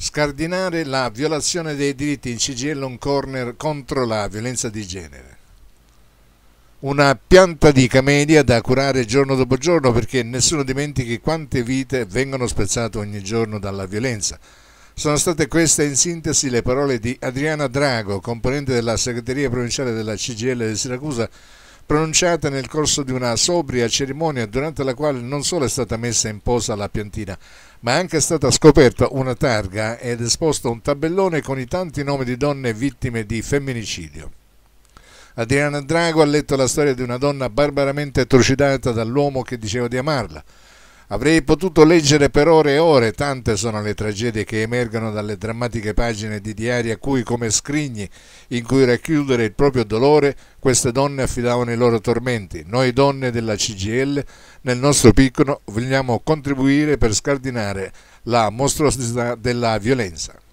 scardinare la violazione dei diritti in CGL un corner contro la violenza di genere. Una pianta di camelia da curare giorno dopo giorno perché nessuno dimentichi quante vite vengono spezzate ogni giorno dalla violenza. Sono state queste in sintesi le parole di Adriana Drago, componente della segreteria provinciale della CGL di Siracusa, pronunciata nel corso di una sobria cerimonia durante la quale non solo è stata messa in posa la piantina, ma è anche stata scoperta una targa ed esposto un tabellone con i tanti nomi di donne vittime di femminicidio. Adriana Drago ha letto la storia di una donna barbaramente trucidata dall'uomo che diceva di amarla, Avrei potuto leggere per ore e ore, tante sono le tragedie che emergono dalle drammatiche pagine di diari a cui, come scrigni in cui racchiudere il proprio dolore, queste donne affidavano i loro tormenti. Noi donne della CGL, nel nostro piccolo, vogliamo contribuire per scardinare la mostruosità della violenza.